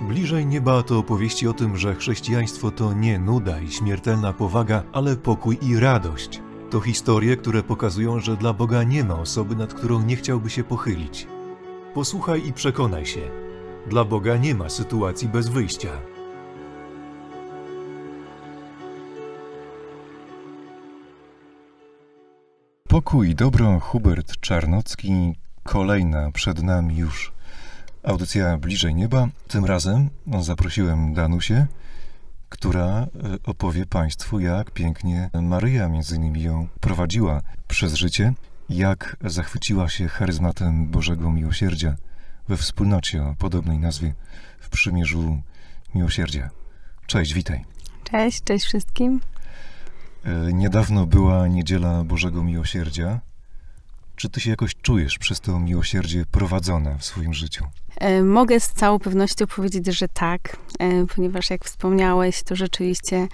Bliżej nieba to opowieści o tym, że chrześcijaństwo to nie nuda i śmiertelna powaga, ale pokój i radość. To historie, które pokazują, że dla Boga nie ma osoby, nad którą nie chciałby się pochylić. Posłuchaj i przekonaj się. Dla Boga nie ma sytuacji bez wyjścia. Pokój dobro Hubert Czarnocki, kolejna przed nami już Audycja Bliżej Nieba. Tym razem zaprosiłem Danusię, która e, opowie Państwu, jak pięknie Maryja między innymi ją prowadziła przez życie, jak zachwyciła się charyzmatem Bożego Miłosierdzia we wspólnocie o podobnej nazwie w Przymierzu Miłosierdzia. Cześć, witaj. Cześć, cześć wszystkim. E, niedawno była Niedziela Bożego Miłosierdzia. Czy ty się jakoś czujesz przez to miłosierdzie prowadzone w swoim życiu? E, mogę z całą pewnością powiedzieć, że tak, e, ponieważ jak wspomniałeś, to rzeczywiście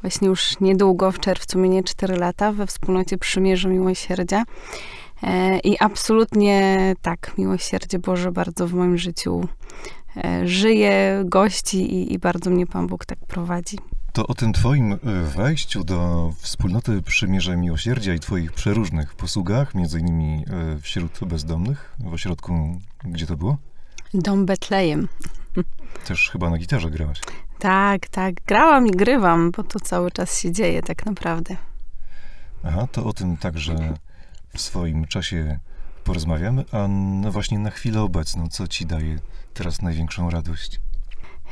właśnie już niedługo, w czerwcu minie 4 lata we wspólnocie Przymierzu Miłosierdzia. E, I absolutnie tak, miłosierdzie Boże bardzo w moim życiu żyje, gości i, i bardzo mnie Pan Bóg tak prowadzi. To o tym Twoim e, wejściu do wspólnoty Przymierza Miłosierdzia i Twoich przeróżnych posługach, między innymi e, wśród bezdomnych, w ośrodku, gdzie to było? Dom Betlejem. Też chyba na gitarze grałaś. Tak, tak. Grałam i grywam, bo to cały czas się dzieje tak naprawdę. Aha, to o tym także w swoim czasie porozmawiamy, a no właśnie na chwilę obecną, co ci daje teraz największą radość?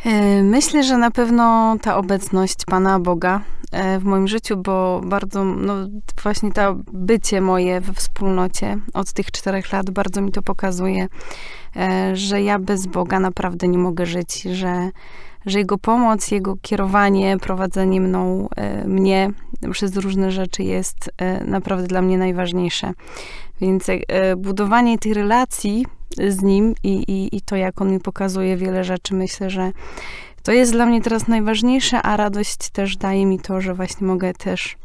E, myślę, że na pewno ta obecność Pana Boga e, w moim życiu, bo bardzo, no właśnie to bycie moje we wspólnocie od tych czterech lat bardzo mi to pokazuje, e, że ja bez Boga naprawdę nie mogę żyć, że że jego pomoc, jego kierowanie, prowadzenie mną, e, mnie przez różne rzeczy jest e, naprawdę dla mnie najważniejsze. Więc e, budowanie tych relacji z nim i, i, i to, jak on mi pokazuje wiele rzeczy, myślę, że to jest dla mnie teraz najważniejsze, a radość też daje mi to, że właśnie mogę też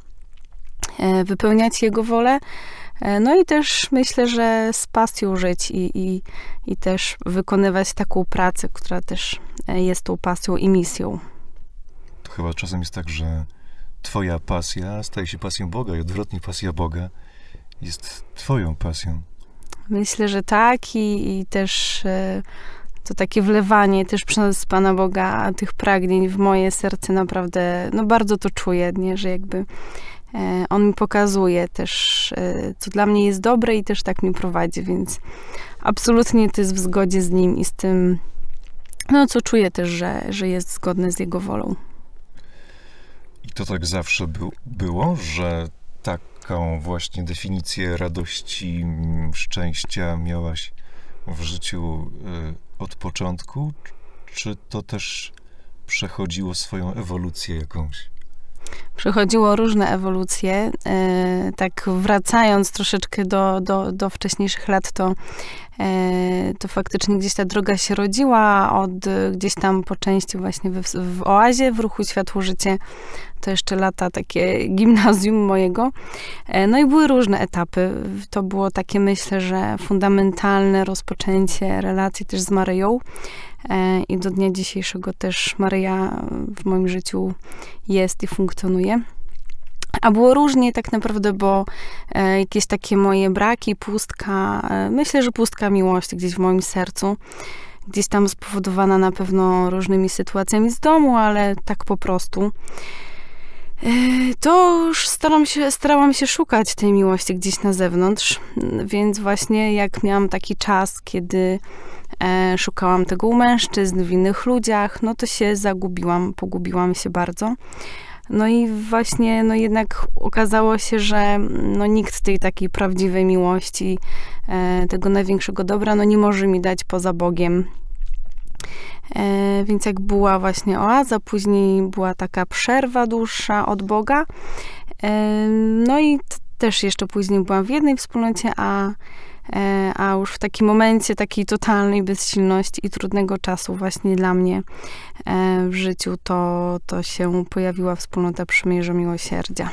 wypełniać jego wolę E, no i też myślę, że z pasją żyć i, i, i też wykonywać taką pracę, która też e, jest tą pasją i misją. To chyba czasem jest tak, że twoja pasja staje się pasją Boga i odwrotnie pasja Boga jest twoją pasją. Myślę, że tak i, i też e, to takie wlewanie też przez Pana Boga tych pragnień w moje serce naprawdę, no bardzo to czuję, nie? że jakby E, on mi pokazuje też, e, co dla mnie jest dobre i też tak mi prowadzi, więc absolutnie to jest w zgodzie z nim i z tym, no co czuję też, że, że jest zgodne z jego wolą. I to tak zawsze by, było, że taką właśnie definicję radości, szczęścia miałaś w życiu e, od początku? Czy to też przechodziło swoją ewolucję jakąś? Przychodziło różne ewolucje. E, tak wracając troszeczkę do, do, do wcześniejszych lat, to E, to faktycznie gdzieś ta droga się rodziła od e, gdzieś tam po części właśnie w, w oazie, w ruchu Światło Życie. To jeszcze lata takie gimnazjum mojego. E, no i były różne etapy. To było takie, myślę, że fundamentalne rozpoczęcie relacji też z Maryją. I do dnia dzisiejszego też Maryja w moim życiu jest i funkcjonuje. A było różnie tak naprawdę, bo e, jakieś takie moje braki, pustka, e, myślę, że pustka miłości gdzieś w moim sercu, gdzieś tam spowodowana na pewno różnymi sytuacjami z domu, ale tak po prostu. E, to już staram się, starałam się szukać tej miłości gdzieś na zewnątrz, więc właśnie jak miałam taki czas, kiedy szukałam tego u mężczyzn, w innych ludziach, no to się zagubiłam, pogubiłam się bardzo. No i właśnie, no jednak okazało się, że no nikt tej takiej prawdziwej miłości, e, tego największego dobra, no nie może mi dać poza Bogiem. E, więc jak była właśnie oaza, później była taka przerwa dłuższa od Boga. E, no i też jeszcze później byłam w jednej wspólnocie, a E, a już w takim momencie takiej totalnej bezsilności i trudnego czasu właśnie dla mnie e, w życiu, to, to się pojawiła wspólnota Przymierza Miłosierdzia.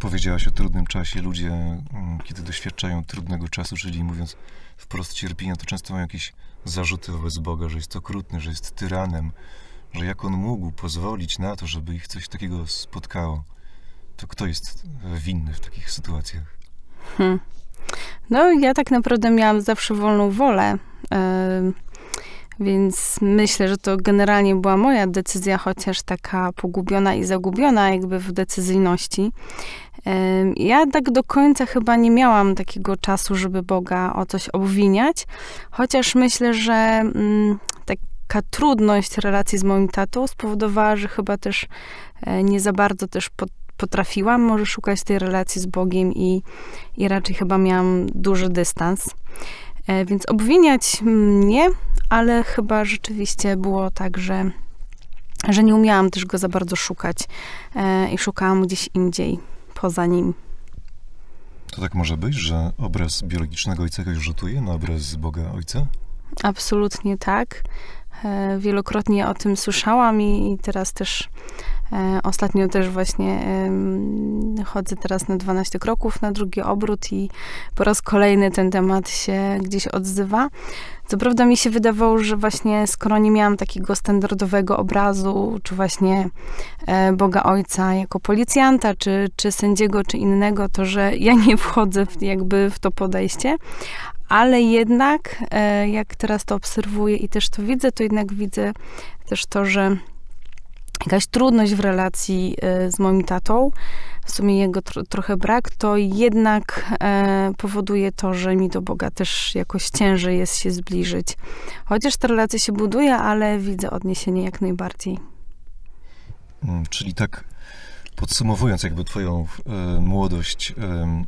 Powiedziałaś o trudnym czasie. Ludzie, mm, kiedy doświadczają trudnego czasu, czyli mówiąc wprost cierpienia, to często mają jakieś zarzuty wobec Boga, że jest okrutny, że jest tyranem, że jak on mógł pozwolić na to, żeby ich coś takiego spotkało. To kto jest winny w takich sytuacjach? Hmm. No, ja tak naprawdę miałam zawsze wolną wolę. Więc myślę, że to generalnie była moja decyzja, chociaż taka pogubiona i zagubiona jakby w decyzyjności. Ja tak do końca chyba nie miałam takiego czasu, żeby Boga o coś obwiniać, chociaż myślę, że mm, taka trudność relacji z moim tatą spowodowała, że chyba też e, nie za bardzo też pod potrafiłam może szukać tej relacji z Bogiem i, i raczej chyba miałam duży dystans. E, więc obwiniać mnie, ale chyba rzeczywiście było tak, że, że nie umiałam też go za bardzo szukać e, i szukałam gdzieś indziej, poza nim. To tak może być, że obraz biologicznego ojca już rzutuje na obraz Boga Ojca? Absolutnie tak. E, wielokrotnie o tym słyszałam i teraz też E, ostatnio też właśnie chodzę teraz na 12 kroków, na drugi obrót i po raz kolejny ten temat się gdzieś odzywa. Co prawda mi się wydawało, że właśnie skoro nie miałam takiego standardowego obrazu, czy właśnie e, Boga Ojca jako policjanta, czy, czy sędziego, czy innego, to że ja nie wchodzę w, jakby w to podejście, ale jednak e, jak teraz to obserwuję i też to widzę, to jednak widzę też to, że jakaś trudność w relacji e, z moim tatą, w sumie jego trochę brak, to jednak e, powoduje to, że mi do Boga też jakoś ciężej jest się zbliżyć. Chociaż ta relacja się buduje, ale widzę odniesienie jak najbardziej. Mm, czyli tak podsumowując jakby twoją e, młodość, e,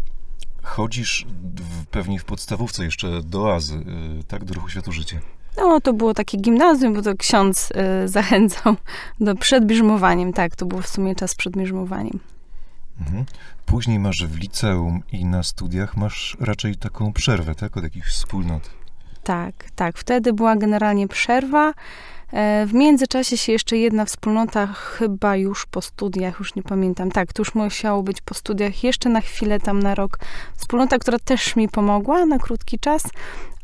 chodzisz w, pewnie w podstawówce jeszcze do Azy, e, tak? Do ruchu Światu Życie. No, to było takie gimnazjum, bo to ksiądz y, zachęcał do przed Tak, to był w sumie czas przed Mhm. Później masz w liceum i na studiach masz raczej taką przerwę, tak? Od jakichś wspólnot. Tak, tak. Wtedy była generalnie przerwa. E, w międzyczasie się jeszcze jedna wspólnota, chyba już po studiach, już nie pamiętam. Tak, to już musiało być po studiach, jeszcze na chwilę tam na rok. Wspólnota, która też mi pomogła na krótki czas,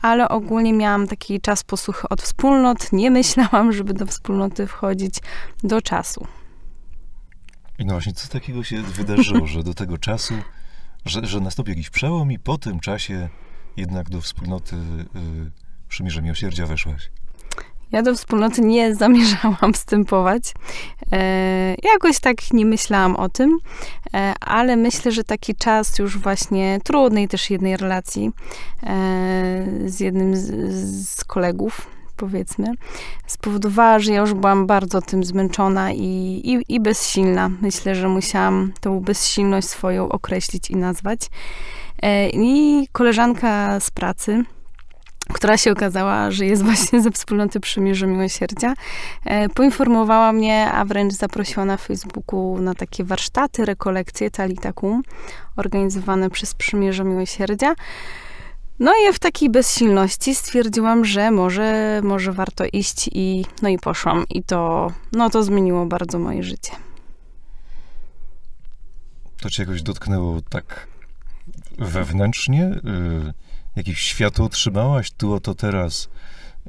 ale ogólnie miałam taki czas posłuchy od wspólnot. Nie myślałam, żeby do wspólnoty wchodzić do czasu. I no właśnie, co takiego się wydarzyło, że do tego czasu, że, że nastąpił jakiś przełom i po tym czasie jednak do wspólnoty y, Przymierza Miłosierdzia weszłaś? Ja do wspólnoty nie zamierzałam wstępować. E, jakoś tak nie myślałam o tym, e, ale myślę, że taki czas już właśnie trudnej też jednej relacji e, z jednym z, z kolegów, powiedzmy, spowodowała, że ja już byłam bardzo tym zmęczona i, i, i bezsilna. Myślę, że musiałam tą bezsilność swoją określić i nazwać. E, I koleżanka z pracy, która się okazała, że jest właśnie ze wspólnoty Przymierza Miłosierdzia, e, poinformowała mnie, a wręcz zaprosiła na Facebooku na takie warsztaty, rekolekcje Talitakum, organizowane przez Przymierza Miłosierdzia. No i w takiej bezsilności stwierdziłam, że może, może warto iść i no i poszłam. I to, no to zmieniło bardzo moje życie. To cię jakoś dotknęło tak wewnętrznie? Y, jakich światło trzymałaś tu oto teraz,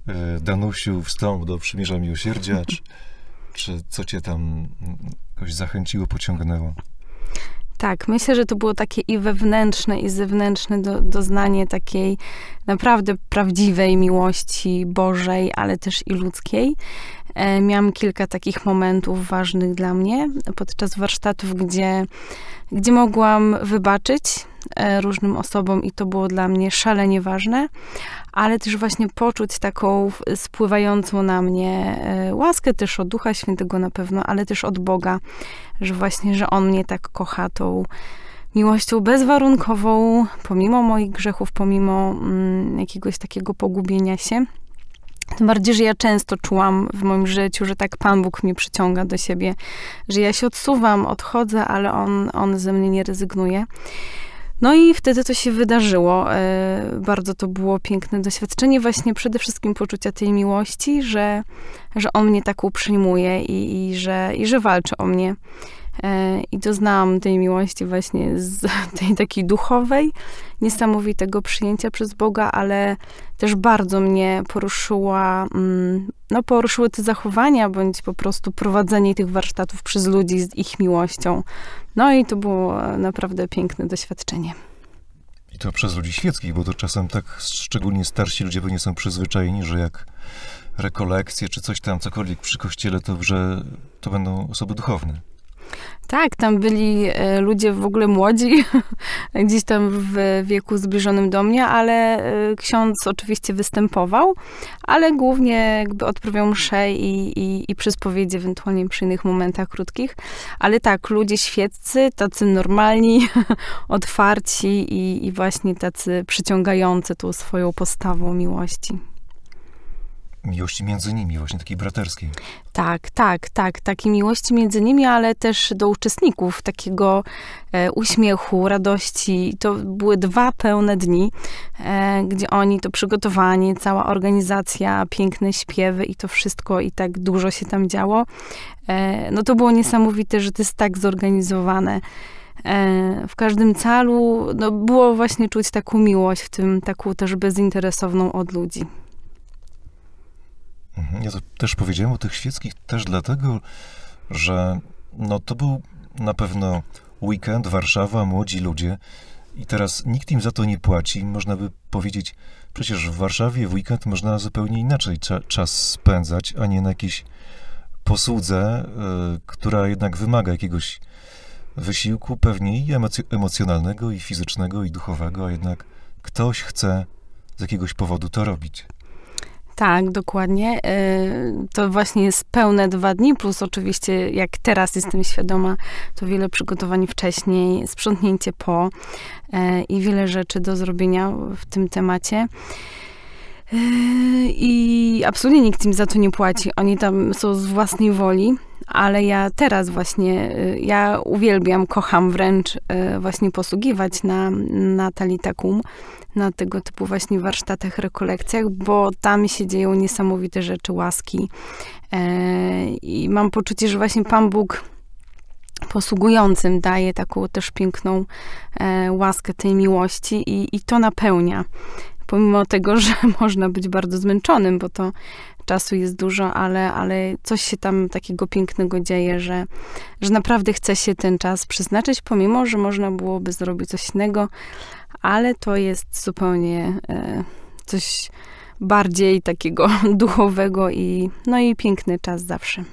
e, Danusiu, wstąp do Przymierza Miłosierdzia, czy, czy co cię tam mm, jakoś zachęciło, pociągnęło? Tak, myślę, że to było takie i wewnętrzne, i zewnętrzne do, doznanie takiej naprawdę prawdziwej miłości Bożej, ale też i ludzkiej. E, miałam kilka takich momentów ważnych dla mnie podczas warsztatów, gdzie, gdzie mogłam wybaczyć E, różnym osobom i to było dla mnie szalenie ważne, ale też właśnie poczuć taką spływającą na mnie e, łaskę też od Ducha Świętego na pewno, ale też od Boga, że właśnie, że On mnie tak kocha tą miłością bezwarunkową, pomimo moich grzechów, pomimo mm, jakiegoś takiego pogubienia się. Tym bardziej, że ja często czułam w moim życiu, że tak Pan Bóg mnie przyciąga do siebie, że ja się odsuwam, odchodzę, ale On, on ze mnie nie rezygnuje. No i wtedy to się wydarzyło. E, bardzo to było piękne doświadczenie, właśnie przede wszystkim poczucia tej miłości, że, że on mnie tak uprzyjmuje i, i, że, i że walczy o mnie. E, I doznałam tej miłości właśnie z tej takiej duchowej, niesamowitego przyjęcia przez Boga, ale też bardzo mnie poruszyła, mm, no poruszyły te zachowania, bądź po prostu prowadzenie tych warsztatów przez ludzi z ich miłością. No i to było e, naprawdę piękne doświadczenie. I to przez ludzi świeckich, bo to czasem tak, szczególnie starsi ludzie pewnie są przyzwyczajeni, że jak rekolekcje czy coś tam, cokolwiek przy kościele, to że to będą osoby duchowne. Tak, tam byli e, ludzie w ogóle młodzi, gdzieś tam w wieku zbliżonym do mnie, ale e, ksiądz oczywiście występował, ale głównie jakby odprawiał msze i, i, i przyspowiedzi ewentualnie przy innych momentach krótkich. Ale tak, ludzie świeccy, tacy normalni, otwarci i, i właśnie tacy przyciągający tą swoją postawą miłości miłości między nimi, właśnie takiej braterskiej. Tak, tak, tak. Takiej miłości między nimi, ale też do uczestników, takiego e, uśmiechu, radości. To były dwa pełne dni, e, gdzie oni to przygotowanie, cała organizacja, piękne śpiewy i to wszystko, i tak dużo się tam działo. E, no to było niesamowite, że to jest tak zorganizowane e, w każdym calu no, było właśnie czuć taką miłość w tym, taką też bezinteresowną od ludzi. Mhm. Ja to też powiedziałem o tych świeckich też dlatego, że no, to był na pewno weekend, Warszawa, młodzi ludzie i teraz nikt im za to nie płaci. Można by powiedzieć, przecież w Warszawie w weekend można zupełnie inaczej cza czas spędzać, a nie na jakiejś posłudze, e, która jednak wymaga jakiegoś wysiłku, pewnie i emocjonalnego, i fizycznego, i duchowego, a jednak ktoś chce z jakiegoś powodu to robić. Tak, dokładnie. E, to właśnie jest pełne dwa dni, plus oczywiście, jak teraz jestem świadoma, to wiele przygotowań wcześniej, sprzątnięcie po e, i wiele rzeczy do zrobienia w tym temacie. E, I absolutnie nikt im za to nie płaci. Oni tam są z własnej woli ale ja teraz właśnie, y, ja uwielbiam, kocham wręcz y, właśnie posługiwać na, na Talitakum, na tego typu właśnie warsztatach, rekolekcjach, bo tam się dzieją niesamowite rzeczy, łaski. E, I mam poczucie, że właśnie Pan Bóg posługującym daje taką też piękną e, łaskę tej miłości i, i to napełnia pomimo tego, że można być bardzo zmęczonym, bo to czasu jest dużo, ale, ale coś się tam takiego pięknego dzieje, że, że naprawdę chce się ten czas przeznaczyć, pomimo, że można byłoby zrobić coś innego, ale to jest zupełnie e, coś bardziej takiego duchowego i, no i piękny czas zawsze.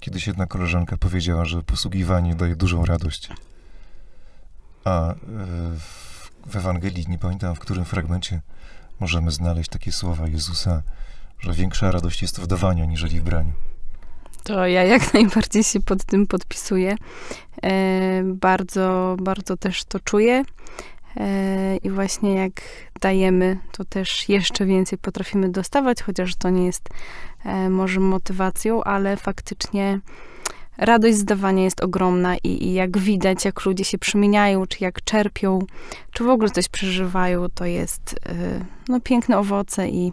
Kiedyś jedna koleżanka powiedziała, że posługiwanie daje dużą radość. A e, w Ewangelii, nie pamiętam w którym fragmencie, możemy znaleźć takie słowa Jezusa, że większa radość jest w dawaniu, niżeli w braniu. To ja jak najbardziej się pod tym podpisuję. E, bardzo, bardzo też to czuję. E, I właśnie jak dajemy, to też jeszcze więcej potrafimy dostawać, chociaż to nie jest e, może motywacją, ale faktycznie radość z dawania jest ogromna i, i, jak widać, jak ludzie się przemieniają, czy jak czerpią, czy w ogóle coś przeżywają, to jest e, no, piękne owoce i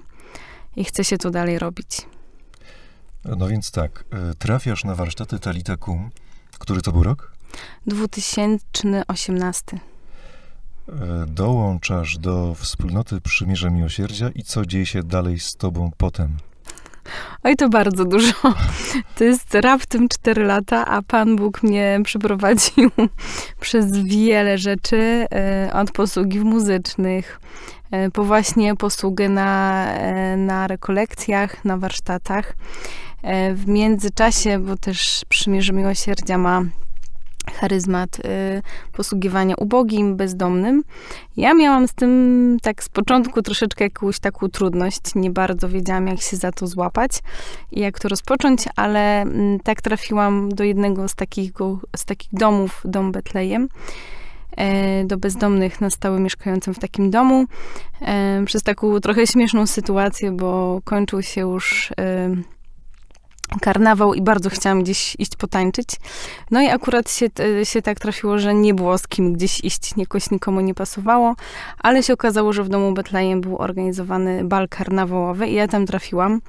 i chce się to dalej robić. No więc tak, y, trafiasz na warsztaty Talita Kum. Który to był rok? 2018. Y, dołączasz do wspólnoty Przymierza Miłosierdzia i co dzieje się dalej z tobą potem? Oj, to bardzo dużo. To jest raptem 4 lata, a Pan Bóg mnie przeprowadził przez wiele rzeczy, y, od posługi muzycznych, po e, właśnie posługę na, e, na rekolekcjach, na warsztatach. E, w międzyczasie, bo też przymierze miłosierdzia ma charyzmat posługiwania ubogim, bezdomnym. Ja miałam z tym tak z początku troszeczkę jakąś taką trudność. Nie bardzo wiedziałam, jak się za to złapać i jak to rozpocząć, ale mm, tak trafiłam do jednego z takich, z takich domów, dom Betlejem. E, do bezdomnych na stałe mieszkającym w takim domu. E, przez taką trochę śmieszną sytuację, bo kończył się już e, karnawał i bardzo chciałam gdzieś iść potańczyć. No i akurat się, się tak trafiło, że nie było z kim gdzieś iść, jakoś nikomu nie pasowało, ale się okazało, że w domu Betlejem był organizowany bal karnawałowy i ja tam trafiłam.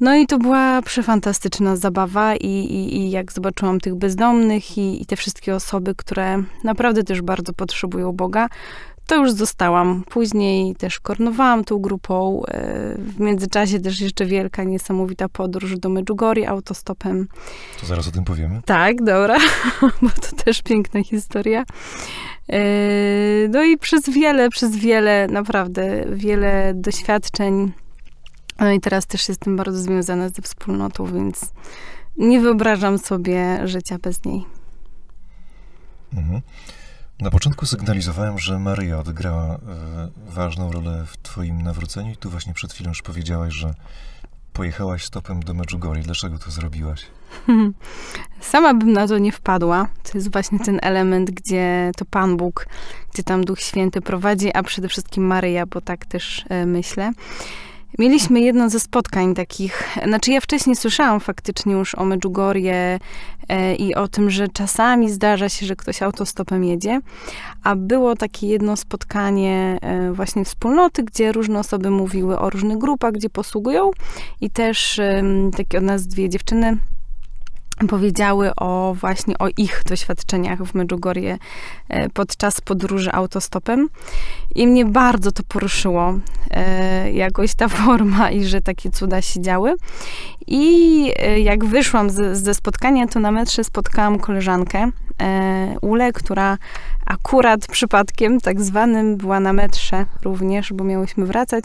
No i to była przefantastyczna zabawa i, i, i jak zobaczyłam tych bezdomnych i, i te wszystkie osoby, które naprawdę też bardzo potrzebują Boga, to już zostałam. Później też kornowałam tą grupą. E, w międzyczasie też jeszcze wielka, niesamowita podróż do Medjugorje autostopem. To zaraz o tym powiemy. Tak, dobra, bo to też piękna historia. E, no i przez wiele, przez wiele, naprawdę wiele doświadczeń no i teraz też jestem bardzo związana ze wspólnotą, więc nie wyobrażam sobie życia bez niej. Mhm. Na początku sygnalizowałem, że Maria odegrała e, ważną rolę w Twoim nawróceniu, i tu właśnie przed chwilą już powiedziałaś, że pojechałaś stopem do Medjugorje. Dlaczego to zrobiłaś? Sama bym na to nie wpadła. To jest właśnie ten element, gdzie to Pan Bóg, gdzie tam Duch Święty prowadzi, a przede wszystkim Maryja, bo tak też e, myślę. Mieliśmy jedno ze spotkań takich, znaczy ja wcześniej słyszałam faktycznie już o Medjugorje e, i o tym, że czasami zdarza się, że ktoś autostopem jedzie, a było takie jedno spotkanie e, właśnie wspólnoty, gdzie różne osoby mówiły o różnych grupach, gdzie posługują i też takie od nas dwie dziewczyny powiedziały o właśnie o ich doświadczeniach w Medjugorje e, podczas podróży autostopem i mnie bardzo to poruszyło e, jakoś ta forma i że takie cuda się działy i e, jak wyszłam z, ze spotkania to na metrze spotkałam koleżankę Ule, która akurat przypadkiem tak zwanym była na metrze również, bo miałyśmy wracać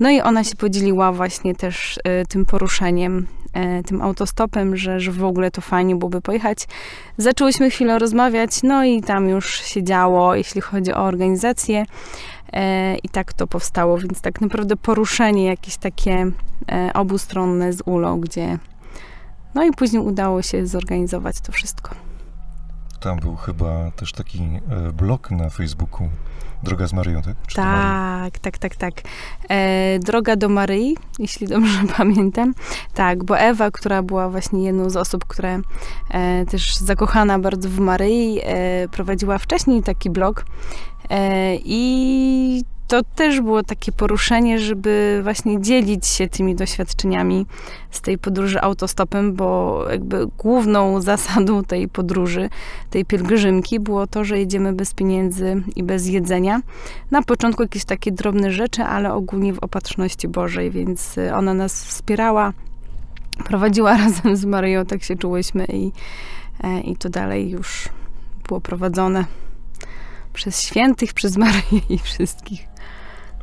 no i ona się podzieliła właśnie też tym poruszeniem E, tym autostopem, że, że w ogóle to fajnie byłoby pojechać. Zaczęłyśmy chwilę rozmawiać, no i tam już się działo, jeśli chodzi o organizację. E, I tak to powstało, więc tak naprawdę poruszenie jakieś takie e, obustronne z ULO, gdzie. No i później udało się zorganizować to wszystko. Tam był chyba też taki blog na Facebooku. Droga z Maryją, tak? Czy tak, tak, tak, tak. E, droga do Maryi, jeśli dobrze pamiętam. Tak, bo Ewa, która była właśnie jedną z osób, które e, też zakochana bardzo w Maryi, e, prowadziła wcześniej taki blog e, i to też było takie poruszenie, żeby właśnie dzielić się tymi doświadczeniami z tej podróży autostopem, bo jakby główną zasadą tej podróży, tej pielgrzymki było to, że jedziemy bez pieniędzy i bez jedzenia. Na początku jakieś takie drobne rzeczy, ale ogólnie w opatrzności Bożej, więc y, ona nas wspierała, prowadziła razem z Marią, tak się czułyśmy i, e, i to dalej już było prowadzone przez świętych, przez Maryję i wszystkich.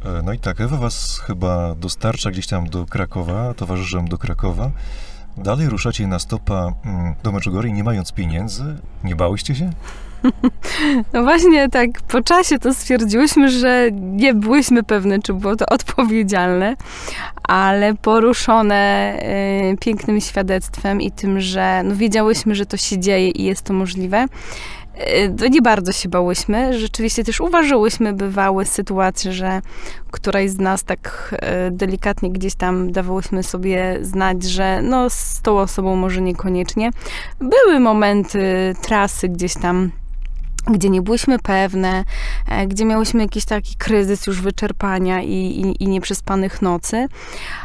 E, no i tak, Ewa was chyba dostarcza gdzieś tam do Krakowa, towarzyszem do Krakowa. Dalej ruszacie na stopa mm, do Meczogory nie mając pieniędzy. Nie bałyście się? No właśnie tak po czasie to stwierdziłyśmy, że nie byłyśmy pewne, czy było to odpowiedzialne, ale poruszone y, pięknym świadectwem i tym, że no, wiedziałyśmy, że to się dzieje i jest to możliwe, Y, to nie bardzo się bałyśmy. Rzeczywiście też uważałyśmy, bywały sytuacje, że któraś z nas tak y, delikatnie gdzieś tam dawałyśmy sobie znać, że no z tą osobą może niekoniecznie. Były momenty trasy gdzieś tam gdzie nie byłyśmy pewne, e, gdzie miałyśmy jakiś taki kryzys już wyczerpania i, i, i nieprzespanych nocy.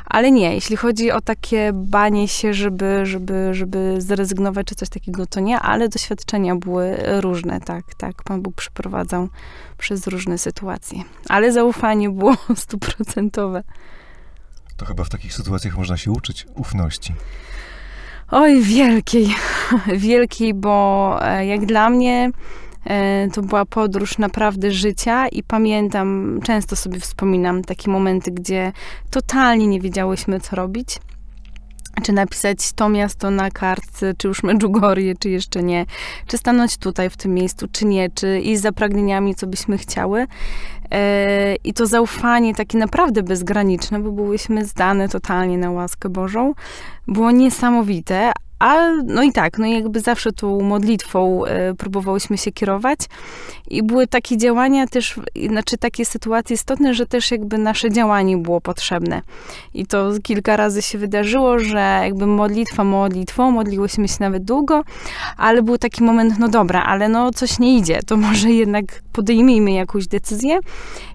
Ale nie, jeśli chodzi o takie banie się, żeby, żeby, żeby zrezygnować czy coś takiego, to nie, ale doświadczenia były różne, tak, tak. Pan Bóg przeprowadzał przez różne sytuacje. Ale zaufanie było stuprocentowe. To chyba w takich sytuacjach można się uczyć ufności. Oj, wielkiej, wielkiej, bo e, jak dla mnie E, to była podróż naprawdę życia i pamiętam, często sobie wspominam takie momenty, gdzie totalnie nie wiedziałyśmy, co robić czy napisać to miasto na kartce, czy już Medjugorje, czy jeszcze nie, czy stanąć tutaj w tym miejscu, czy nie, czy iść za pragnieniami, co byśmy chciały. E, I to zaufanie takie naprawdę bezgraniczne, bo byłyśmy zdane totalnie na łaskę Bożą, było niesamowite, a no i tak, no i jakby zawsze tą modlitwą e, próbowałyśmy się kierować. I były takie działania też, znaczy takie sytuacje istotne, że też jakby nasze działanie było potrzebne. I to kilka razy się wydarzyło, że jakby modlitwa modlitwą, modliłyśmy się nawet długo, ale był taki moment, no dobra, ale no coś nie idzie, to może jednak podejmijmy jakąś decyzję.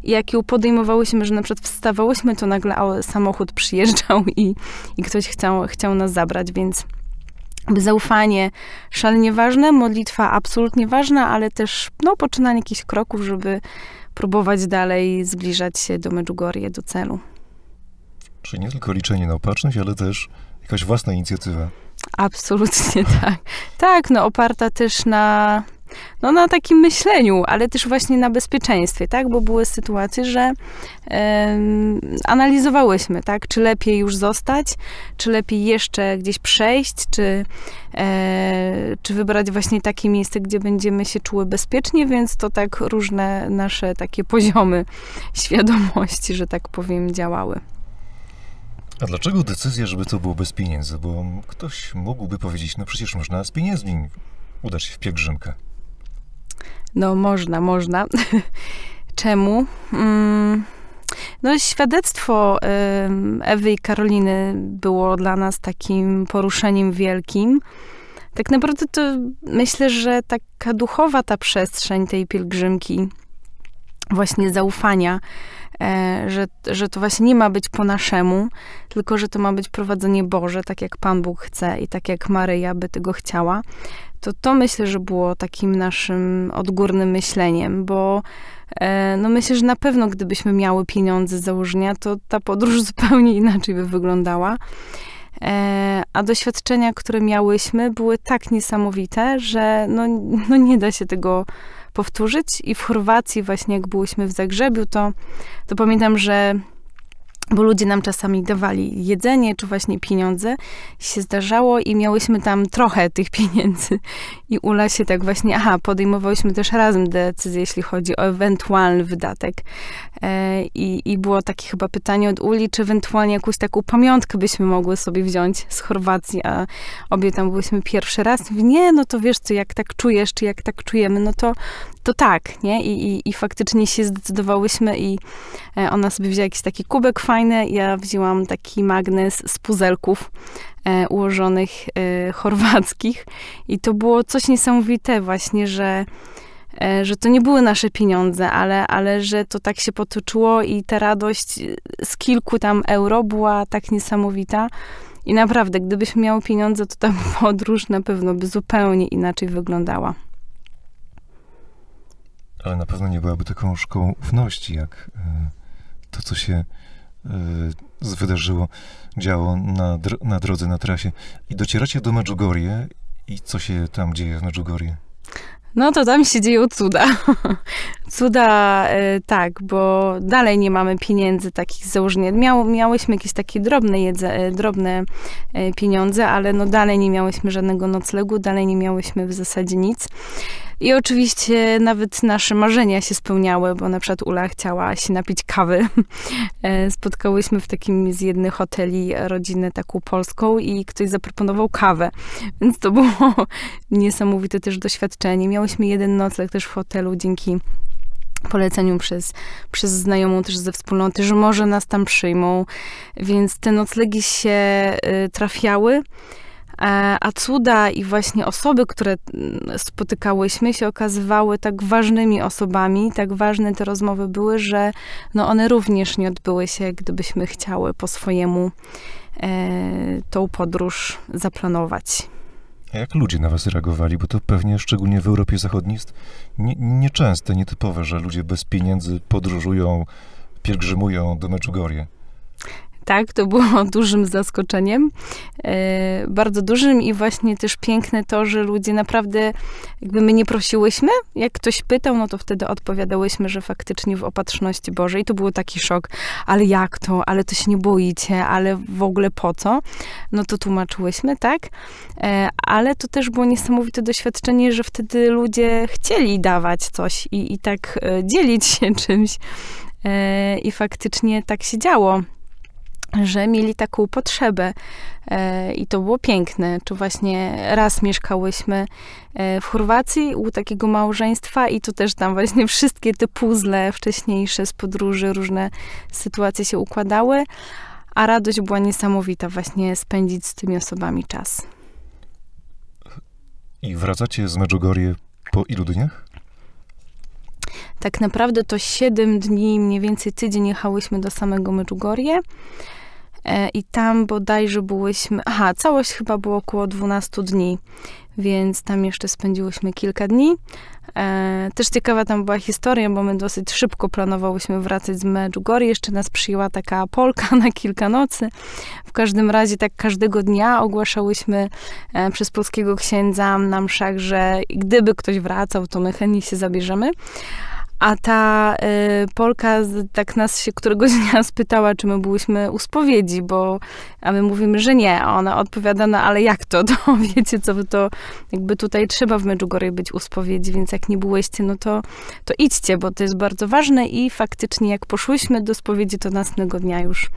I jak ją podejmowałyśmy, że na przykład wstawałyśmy, to nagle samochód przyjeżdżał i, i ktoś chciał, chciał nas zabrać, więc zaufanie szalenie ważne, modlitwa absolutnie ważna, ale też no, poczynanie jakichś kroków, żeby próbować dalej zbliżać się do Medjugorje, do celu. Czyli nie tylko liczenie na opatrzność, ale też jakaś własna inicjatywa. Absolutnie tak. Tak, no oparta też na no, na takim myśleniu, ale też właśnie na bezpieczeństwie, tak? Bo były sytuacje, że yy, analizowałyśmy, tak? Czy lepiej już zostać, czy lepiej jeszcze gdzieś przejść, czy, yy, czy wybrać właśnie takie miejsce, gdzie będziemy się czuły bezpiecznie, więc to tak różne nasze takie poziomy świadomości, że tak powiem, działały. A dlaczego decyzja, żeby to było bez pieniędzy? Bo ktoś mógłby powiedzieć, no przecież można z pieniędzmi udać się w pielgrzymkę. No, można, można. Czemu? Mm. No, świadectwo Ewy i Karoliny było dla nas takim poruszeniem wielkim. Tak naprawdę to myślę, że taka duchowa ta przestrzeń tej pielgrzymki, właśnie zaufania, e, że, że to właśnie nie ma być po naszemu, tylko że to ma być prowadzenie Boże, tak jak Pan Bóg chce i tak jak Maryja by tego chciała to to myślę, że było takim naszym odgórnym myśleniem, bo e, no myślę, że na pewno gdybyśmy miały pieniądze z założenia, to ta podróż zupełnie inaczej by wyglądała. E, a doświadczenia, które miałyśmy, były tak niesamowite, że no, no nie da się tego powtórzyć. I w Chorwacji, właśnie jak byłyśmy w Zagrzebiu, to, to pamiętam, że bo ludzie nam czasami dawali jedzenie czy właśnie pieniądze, się zdarzało i miałyśmy tam trochę tych pieniędzy. I Ula się tak właśnie, aha, podejmowałyśmy też razem decyzję, jeśli chodzi o ewentualny wydatek. E, i, I było takie chyba pytanie od Uli, czy ewentualnie jakąś taką pamiątkę byśmy mogły sobie wziąć z Chorwacji, a obie tam byłyśmy pierwszy raz. Mówi, nie, no to wiesz co, jak tak czujesz, czy jak tak czujemy, no to, to tak, nie? I, i, i faktycznie się zdecydowałyśmy i e, ona sobie wzięła jakiś taki kubek fajny, fajne. Ja wzięłam taki magnes z puzelków e, ułożonych e, chorwackich i to było coś niesamowite właśnie, że e, że to nie były nasze pieniądze, ale, ale że to tak się potoczyło i ta radość e, z kilku tam euro była tak niesamowita. I naprawdę, gdybyśmy miały pieniądze, to ta podróż na pewno by zupełnie inaczej wyglądała. Ale na pewno nie byłaby taką szkołą ufności, jak e, to, co się E, wydarzyło, działo na, dr na drodze, na trasie. I docieracie do Medjugorje i co się tam dzieje w Medjugorje? No to tam się dzieją cuda. cuda, y, tak, bo dalej nie mamy pieniędzy takich założnie. Miał, miałyśmy jakieś takie drobne, jedze, y, drobne y, pieniądze, ale no dalej nie miałyśmy żadnego noclegu, dalej nie miałyśmy w zasadzie nic. I oczywiście nawet nasze marzenia się spełniały, bo na przykład Ula chciała się napić kawy. E, spotkałyśmy w takim z jednych hoteli rodzinę taką polską i ktoś zaproponował kawę. Więc to było niesamowite też doświadczenie. Miałyśmy jeden nocleg też w hotelu dzięki poleceniu przez, przez znajomą też ze wspólnoty, że może nas tam przyjmą. Więc te noclegi się e, trafiały. E, a cuda i właśnie osoby, które mm, spotykałyśmy, się okazywały tak ważnymi osobami, tak ważne te rozmowy były, że no one również nie odbyły się, gdybyśmy chciały po swojemu e, tą podróż zaplanować. A jak ludzie na was reagowali? Bo to pewnie szczególnie w Europie Zachodniej jest nieczęste, nietypowe, że ludzie bez pieniędzy podróżują, pielgrzymują do Meczugorie tak, to było dużym zaskoczeniem. E, bardzo dużym i właśnie też piękne to, że ludzie naprawdę, jakby my nie prosiłyśmy, jak ktoś pytał, no to wtedy odpowiadałyśmy, że faktycznie w opatrzności Bożej to był taki szok, ale jak to, ale to się nie boicie, ale w ogóle po co? No to tłumaczyłyśmy, tak? E, ale to też było niesamowite doświadczenie, że wtedy ludzie chcieli dawać coś i, i tak e, dzielić się czymś. I faktycznie tak się działo że mieli taką potrzebę e, i to było piękne. Czy właśnie raz mieszkałyśmy e, w Chorwacji u takiego małżeństwa i to też tam właśnie wszystkie te puzzle wcześniejsze z podróży, różne sytuacje się układały, a radość była niesamowita właśnie spędzić z tymi osobami czas. I wracacie z Medjugorje po ilu dniach? tak naprawdę to 7 dni, mniej więcej tydzień jechałyśmy do samego Medjugorje. E, I tam bodajże byłyśmy, aha, całość chyba było około 12 dni więc tam jeszcze spędziłyśmy kilka dni. E, też ciekawa tam była historia, bo my dosyć szybko planowałyśmy wracać z Medjugorje. Jeszcze nas przyjęła taka Polka na kilka nocy. W każdym razie tak każdego dnia ogłaszałyśmy e, przez polskiego księdza na mszach, że gdyby ktoś wracał, to my chętnie się zabierzemy. A ta y, Polka z, tak nas się któregoś dnia spytała, czy my byliśmy u spowiedzi, bo a my mówimy, że nie. A ona odpowiada, no ale jak to? To wiecie co, to jakby tutaj trzeba w Medjugorje być u spowiedzi, więc jak nie byłyście, no to, to idźcie, bo to jest bardzo ważne i faktycznie jak poszłyśmy do spowiedzi, to następnego dnia już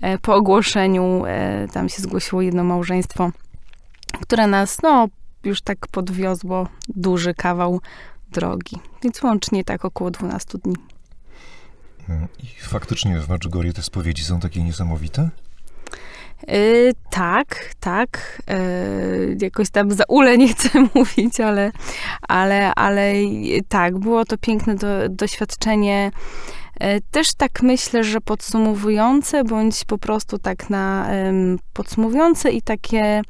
e, po ogłoszeniu e, tam się zgłosiło jedno małżeństwo, które nas, no, już tak podwiozło duży kawał drogi. Więc łącznie tak około 12 dni. Mm, I faktycznie w Medjugorje te spowiedzi są takie niesamowite? Yy, tak, tak. Yy, jakoś tam za ule nie chcę mówić, ale, ale, ale tak, było to piękne do, doświadczenie. Yy, też tak myślę, że podsumowujące, bądź po prostu tak na podsumowujące i takie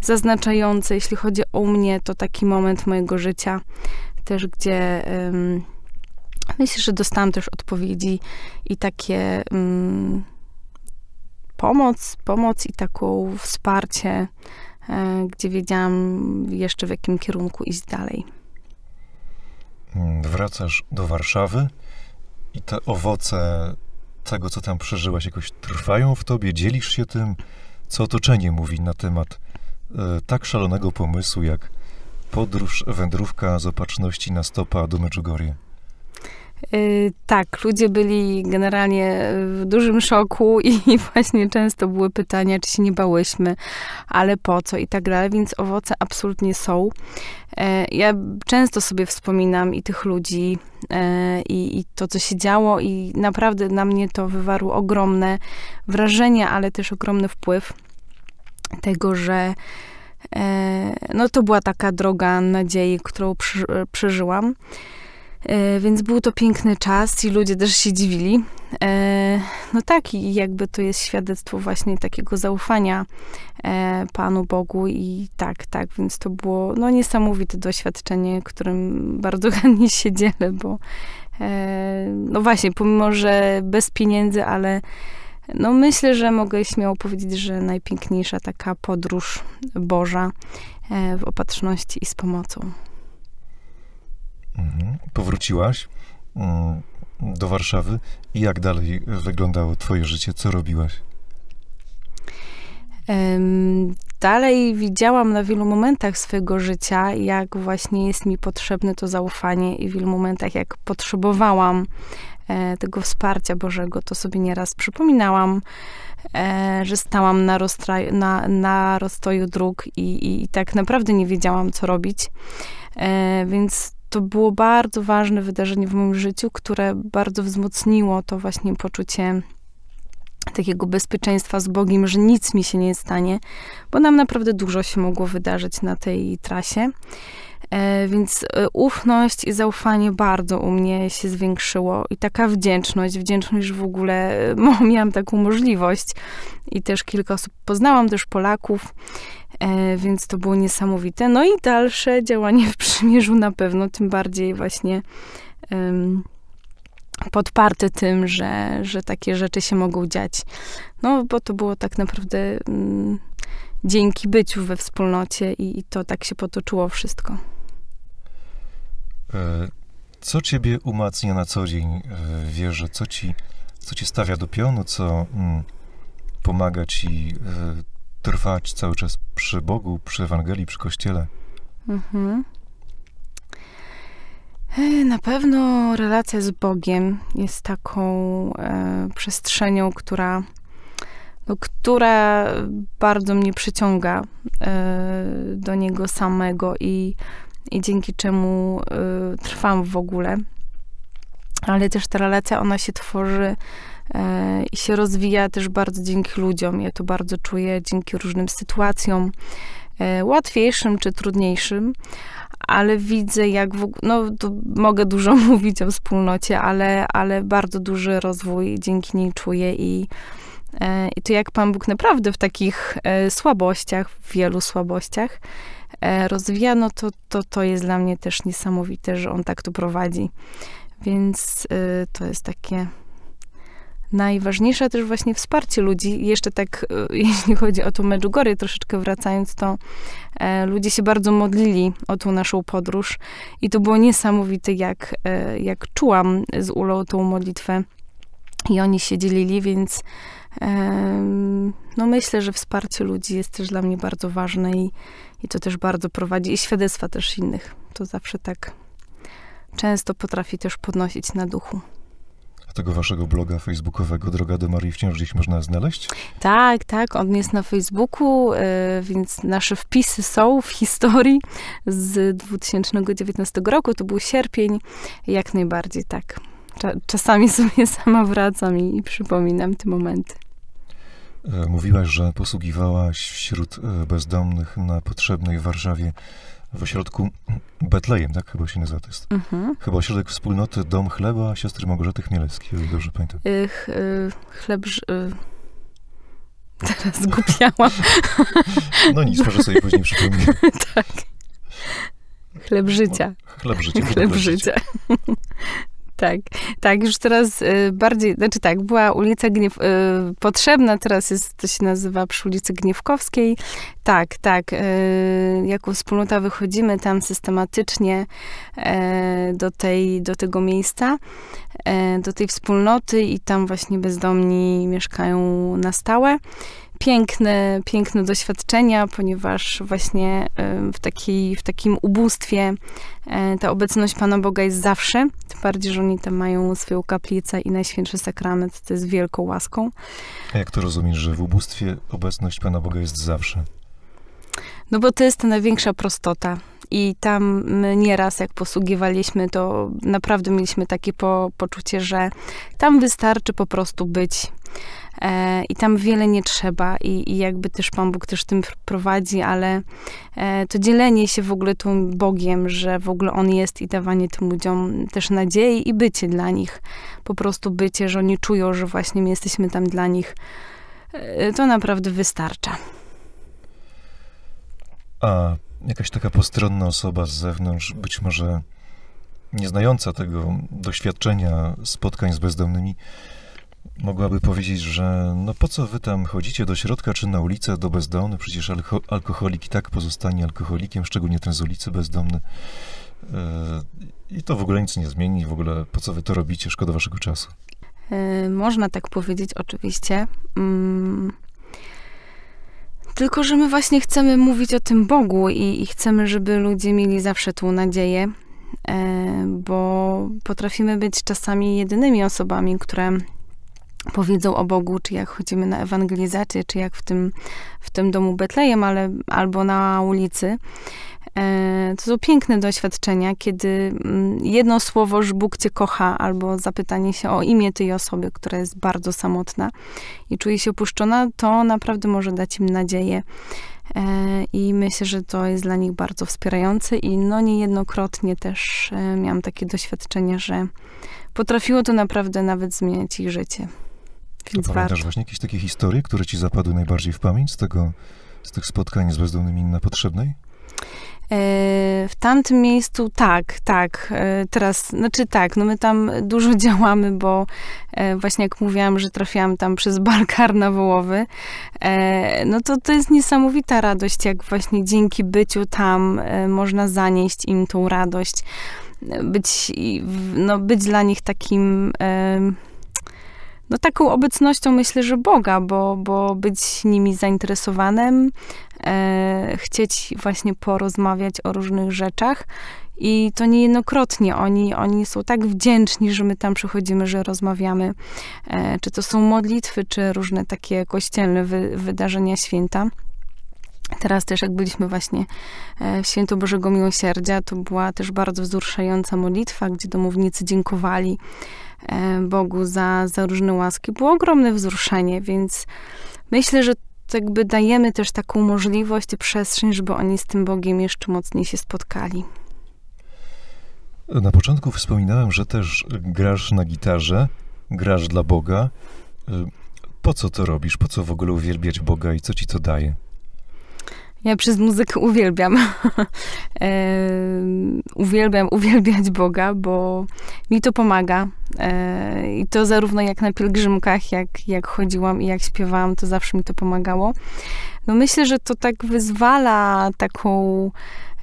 zaznaczające, jeśli chodzi o mnie, to taki moment mojego życia, też gdzie um, myślę, że dostałam też odpowiedzi i takie um, pomoc, pomoc i taką wsparcie, um, gdzie wiedziałam jeszcze w jakim kierunku iść dalej. Wracasz do Warszawy i te owoce tego, co tam przeżyłaś, jakoś trwają w tobie? Dzielisz się tym, co otoczenie mówi na temat y, tak szalonego pomysłu, jak podróż, wędrówka z opatrzności na stopa do Medjugorje. Y, tak, ludzie byli generalnie y, w dużym szoku i, właśnie często były pytania, czy się nie bałyśmy, ale po co i tak dalej, więc owoce absolutnie są. E, ja często sobie wspominam i tych ludzi, e, i, to, co się działo, i naprawdę na mnie to wywarło ogromne wrażenie, ale też ogromny wpływ tego, że E, no to była taka droga nadziei, którą przeżyłam. E, więc był to piękny czas i ludzie też się dziwili. E, no tak, i jakby to jest świadectwo właśnie takiego zaufania Panu Bogu i tak, tak, więc to było no, niesamowite doświadczenie, którym bardzo chętnie się dzielę, bo no właśnie, pomimo, że bez pieniędzy, ale no myślę, że mogę śmiało powiedzieć, że najpiękniejsza taka podróż Boża e, w opatrzności i z pomocą. Mhm. Powróciłaś mm, do Warszawy i jak dalej wyglądało twoje życie? Co robiłaś? Dalej widziałam na wielu momentach swojego życia, jak właśnie jest mi potrzebne to zaufanie i w wielu momentach, jak potrzebowałam E, tego wsparcia Bożego, to sobie nieraz przypominałam, e, że stałam na, roztoju na, na rozstoju dróg i, i tak naprawdę nie wiedziałam, co robić. E, więc to było bardzo ważne wydarzenie w moim życiu, które bardzo wzmocniło to właśnie poczucie takiego bezpieczeństwa z Bogiem, że nic mi się nie stanie, bo nam naprawdę dużo się mogło wydarzyć na tej trasie. E, więc e, ufność i zaufanie bardzo u mnie się zwiększyło i taka wdzięczność, wdzięczność, że w ogóle e, miałam taką możliwość i też kilka osób poznałam, też Polaków, więc to było niesamowite. No i dalsze działanie w przymierzu na pewno, tym bardziej właśnie podparte tym, że, że takie rzeczy się mogą dziać. No bo to było tak naprawdę. Mm, dzięki byciu we wspólnocie i, i to tak się potoczyło wszystko. E, co ciebie umacnia na co dzień w e, wierze? Co ci, co ci stawia do pionu? Co mm, pomaga ci e, trwać cały czas przy Bogu, przy Ewangelii, przy Kościele? Mhm. Na pewno relacja z Bogiem jest taką e, przestrzenią, która, no, która bardzo mnie przyciąga e, do Niego samego i i dzięki czemu y, trwam w ogóle. Ale też ta relacja, ona się tworzy y, i się rozwija też bardzo dzięki ludziom. Ja to bardzo czuję dzięki różnym sytuacjom, y, łatwiejszym czy trudniejszym, ale widzę, jak w ogóle, no mogę dużo mówić o wspólnocie, ale, ale bardzo duży rozwój dzięki niej czuję i, y, i to jak Pan Bóg naprawdę w takich słabościach, w wielu słabościach, E, rozwija, no to, to, to jest dla mnie też niesamowite, że on tak to prowadzi. Więc y, to jest takie najważniejsze też właśnie wsparcie ludzi. Jeszcze tak, y, jeśli chodzi o tą Medjugorje, troszeczkę wracając, to e, ludzie się bardzo modlili o tą naszą podróż i to było niesamowite, jak, e, jak czułam z ulą tą modlitwę i oni się dzielili, więc no myślę, że wsparcie ludzi jest też dla mnie bardzo ważne i, i to też bardzo prowadzi i świadectwa też innych. To zawsze tak często potrafi też podnosić na duchu. A tego waszego bloga facebookowego Droga do Marii wciąż gdzieś można znaleźć? Tak, tak, on jest na Facebooku, e, więc nasze wpisy są w historii z 2019 roku, to był sierpień, jak najbardziej tak. Czasami sobie sama wracam i, i przypominam te momenty. E, mówiłaś, że posługiwałaś wśród e, bezdomnych na potrzebnej w Warszawie w ośrodku Betlejem, tak chyba się nazywa to jest. Mhm. Chyba ośrodek wspólnoty Dom Chleba siostry Małgorzaty Chmielewskiej, o dobrze pamiętam. ch, y, e, chleb... Y. Teraz zgubiałam. No nic, może sobie później przypomnę. tak. Chleb życia. Chleb życia. Chleb, życia. Tak, tak, już teraz y, bardziej, znaczy tak, była ulica Gniew, y, potrzebna, teraz jest, to się nazywa przy ulicy Gniewkowskiej. Tak, tak, y, jako wspólnota wychodzimy tam systematycznie e, do, tej, do tego miejsca, e, do tej wspólnoty i tam właśnie bezdomni mieszkają na stałe piękne, piękne doświadczenia, ponieważ właśnie e, w, takiej, w takim ubóstwie e, ta obecność Pana Boga jest zawsze. Tym bardziej, że oni tam mają swoją kaplicę i Najświętszy Sakrament, to jest wielką łaską. A jak to rozumiesz, że w ubóstwie obecność Pana Boga jest zawsze? No bo to jest ta największa prostota. I tam nieraz, jak posługiwaliśmy, to naprawdę mieliśmy takie po, poczucie, że tam wystarczy po prostu być E, I tam wiele nie trzeba, i, i jakby też Pan Bóg też tym prowadzi, ale e, to dzielenie się w ogóle tym Bogiem, że w ogóle On jest i dawanie tym ludziom też nadziei i bycie dla nich. Po prostu bycie, że oni czują, że właśnie my jesteśmy tam dla nich. E, to naprawdę wystarcza. A jakaś taka postronna osoba z zewnątrz, być może nieznająca tego doświadczenia spotkań z bezdomnymi, mogłaby powiedzieć, że no po co wy tam chodzicie do środka czy na ulicę do bezdomnych, przecież alko alkoholik i tak pozostanie alkoholikiem, szczególnie ten z ulicy bezdomny. E, I to w ogóle nic nie zmieni, w ogóle po co wy to robicie, szkoda waszego czasu. E, można tak powiedzieć, oczywiście. Mm. Tylko, że my właśnie chcemy mówić o tym Bogu i, i chcemy, żeby ludzie mieli zawsze tą nadzieję, e, bo potrafimy być czasami jedynymi osobami, które powiedzą o Bogu, czy jak chodzimy na ewangelizację, czy jak w tym, w tym domu Betlejem, ale, albo na ulicy. E, to są piękne doświadczenia, kiedy mm, jedno słowo, że Bóg Cię kocha, albo zapytanie się o imię tej osoby, która jest bardzo samotna i czuje się opuszczona, to naprawdę może dać im nadzieję. E, I myślę, że to jest dla nich bardzo wspierające i no niejednokrotnie też e, miałam takie doświadczenie, że potrafiło to naprawdę nawet zmieniać ich życie. Więc A pamiętasz warto. właśnie jakieś takie historie, które ci zapadły najbardziej w pamięć z, tego, z tych spotkań z bezdomnymi na Potrzebnej? E, w tamtym miejscu tak, tak. E, teraz, znaczy tak, no my tam dużo działamy, bo e, właśnie jak mówiłam, że trafiłam tam przez balkar nawołowy, no to to jest niesamowita radość, jak właśnie dzięki byciu tam można zanieść im tą radość, być, no, być dla nich takim no, taką obecnością myślę, że Boga, bo, bo być nimi zainteresowanym, e, chcieć właśnie porozmawiać o różnych rzeczach. I to niejednokrotnie oni, oni są tak wdzięczni, że my tam przychodzimy, że rozmawiamy. E, czy to są modlitwy, czy różne takie kościelne wy, wydarzenia święta. Teraz też, jak byliśmy właśnie e, w Święto Bożego Miłosierdzia, to była też bardzo wzruszająca modlitwa, gdzie domownicy dziękowali e, Bogu za, za różne łaski. Było ogromne wzruszenie, więc myślę, że jakby dajemy też taką możliwość i przestrzeń, żeby oni z tym Bogiem jeszcze mocniej się spotkali. Na początku wspominałem, że też grasz na gitarze, grasz dla Boga. E, po co to robisz? Po co w ogóle uwielbiać Boga i co ci to daje? Ja przez muzykę uwielbiam. uwielbiam uwielbiać Boga, bo mi to pomaga. E, I to zarówno jak na pielgrzymkach, jak, jak chodziłam i jak śpiewałam, to zawsze mi to pomagało. No myślę, że to tak wyzwala taką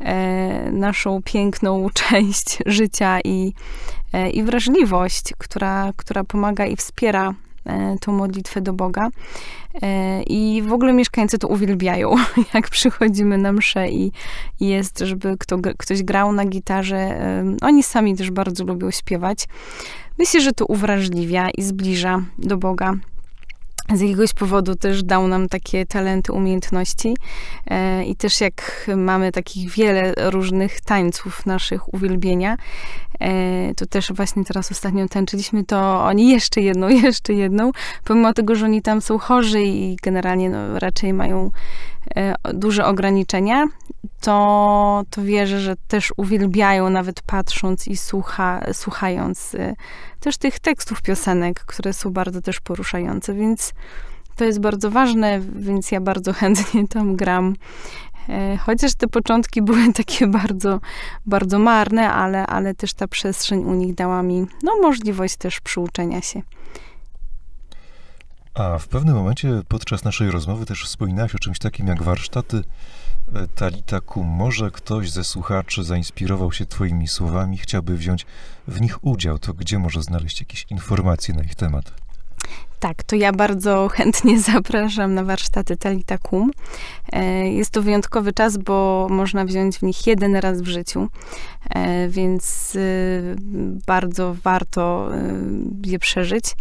e, naszą piękną część życia i, e, i wrażliwość, która, która pomaga i wspiera E, tą modlitwę do Boga. E, I w ogóle mieszkańcy to uwielbiają, jak przychodzimy na mszę i jest, żeby kto, ktoś grał na gitarze. E, oni sami też bardzo lubią śpiewać. Myślę, że to uwrażliwia i zbliża do Boga z jakiegoś powodu też dał nam takie talenty, umiejętności. E, I też jak mamy takich wiele różnych tańców naszych uwielbienia, e, to też właśnie teraz ostatnio tańczyliśmy, to oni jeszcze jedną, jeszcze jedną, pomimo tego, że oni tam są chorzy i generalnie no, raczej mają E, duże ograniczenia, to, to wierzę, że też uwielbiają, nawet patrząc i słucha, słuchając e, też tych tekstów piosenek, które są bardzo też poruszające, więc to jest bardzo ważne, więc ja bardzo chętnie tam gram. E, chociaż te początki były takie bardzo, bardzo marne, ale, ale też ta przestrzeń u nich dała mi no, możliwość też przyuczenia się. A w pewnym momencie podczas naszej rozmowy też wspominałaś o czymś takim jak warsztaty e, Talita Kum. Może ktoś ze słuchaczy zainspirował się Twoimi słowami, chciałby wziąć w nich udział. To gdzie może znaleźć jakieś informacje na ich temat? Tak, to ja bardzo chętnie zapraszam na warsztaty Talita Kum. E, jest to wyjątkowy czas, bo można wziąć w nich jeden raz w życiu, e, więc bardzo warto je przeżyć.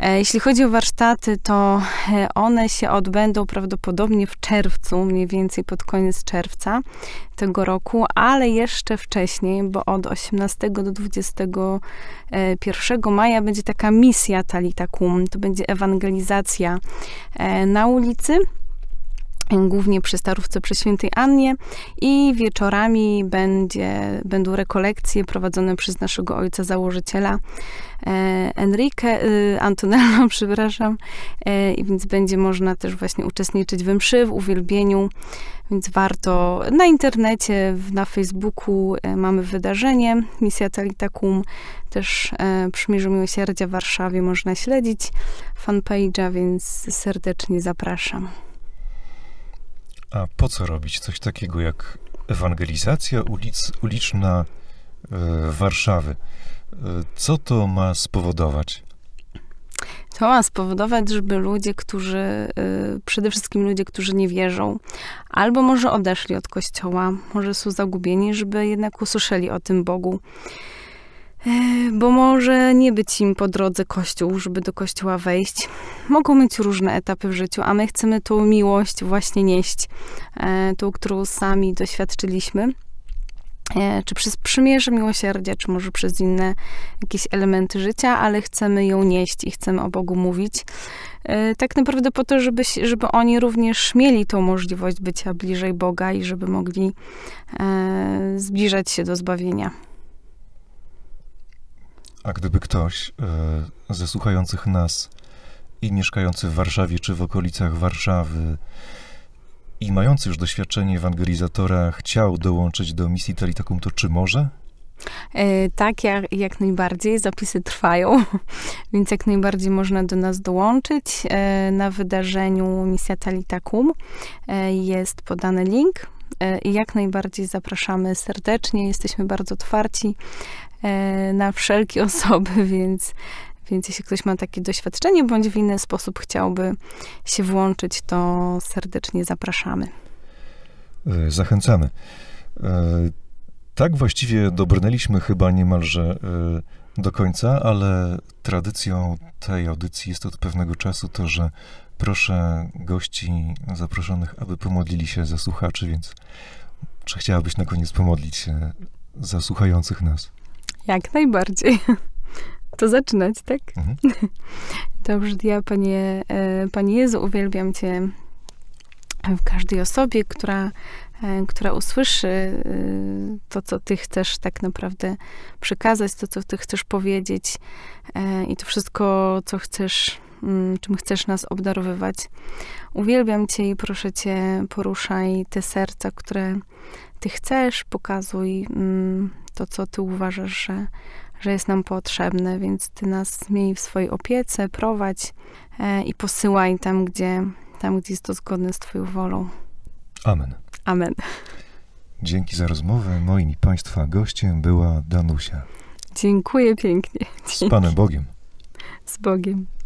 E, jeśli chodzi o warsztaty, to e, one się odbędą prawdopodobnie w czerwcu, mniej więcej pod koniec czerwca tego roku, ale jeszcze wcześniej, bo od 18 do 21 e, maja będzie taka misja talitakum. to będzie ewangelizacja na ulicy głównie przy Starówce przy Świętej Annie i wieczorami będzie, będą rekolekcje prowadzone przez naszego ojca założyciela e, Enrique, y, Antonello, przepraszam, e, i więc będzie można też właśnie uczestniczyć w mszy, w uwielbieniu, więc warto. Na internecie, na Facebooku e, mamy wydarzenie Misja Talitakum, też Przymierzu Miłosierdzia w Warszawie można śledzić fanpage'a, więc serdecznie zapraszam. A po co robić coś takiego jak ewangelizacja ulic, uliczna e, Warszawy? E, co to ma spowodować? To ma spowodować, żeby ludzie, którzy, e, przede wszystkim ludzie, którzy nie wierzą, albo może odeszli od kościoła, może są zagubieni, żeby jednak usłyszeli o tym Bogu bo może nie być im po drodze kościół, żeby do kościoła wejść. Mogą mieć różne etapy w życiu, a my chcemy tą miłość właśnie nieść, e, tą, którą sami doświadczyliśmy. E, czy przez przymierze miłosierdzia, czy może przez inne jakieś elementy życia, ale chcemy ją nieść i chcemy o Bogu mówić. E, tak naprawdę po to, żeby, żeby oni również mieli tą możliwość bycia bliżej Boga i żeby mogli zbliżać się do zbawienia. A gdyby ktoś e, ze słuchających nas i mieszkający w Warszawie czy w okolicach Warszawy i mający już doświadczenie ewangelizatora chciał dołączyć do misji Talitakum, to czy może? E, tak, jak, jak, najbardziej. Zapisy trwają, więc jak najbardziej można do nas dołączyć. E, na wydarzeniu Misja Talitakum jest podany link. I jak najbardziej zapraszamy serdecznie, jesteśmy bardzo otwarci E, na wszelkie osoby, więc, więc jeśli ktoś ma takie doświadczenie bądź w inny sposób chciałby się włączyć, to serdecznie zapraszamy. E, zachęcamy. E, tak właściwie dobrnęliśmy chyba niemalże do końca, ale tradycją tej audycji jest od pewnego czasu to, że proszę gości zaproszonych, aby pomodlili się za słuchaczy, więc czy chciałabyś na koniec pomodlić się za słuchających nas? Jak najbardziej. To zaczynać, tak? Mhm. Dobrze, ja, Panie, e, Panie Jezu, uwielbiam Cię w każdej osobie, która, e, która usłyszy e, to, co Ty chcesz tak naprawdę przekazać, to, co Ty chcesz powiedzieć i to wszystko, co chcesz, mm, czym chcesz nas obdarowywać. Uwielbiam Cię i proszę Cię, poruszaj te serca, które Ty chcesz, pokazuj mm, to, co Ty uważasz, że, że jest nam potrzebne, więc Ty nas miej w swojej opiece, prowadź e, i posyłaj tam, gdzie, tam, gdzie jest to zgodne z Twoją wolą. Amen. Amen. Dzięki za rozmowę. Moim i Państwa gościem była Danusia. Dziękuję pięknie. Dzięki. Z Panem Bogiem. Z Bogiem.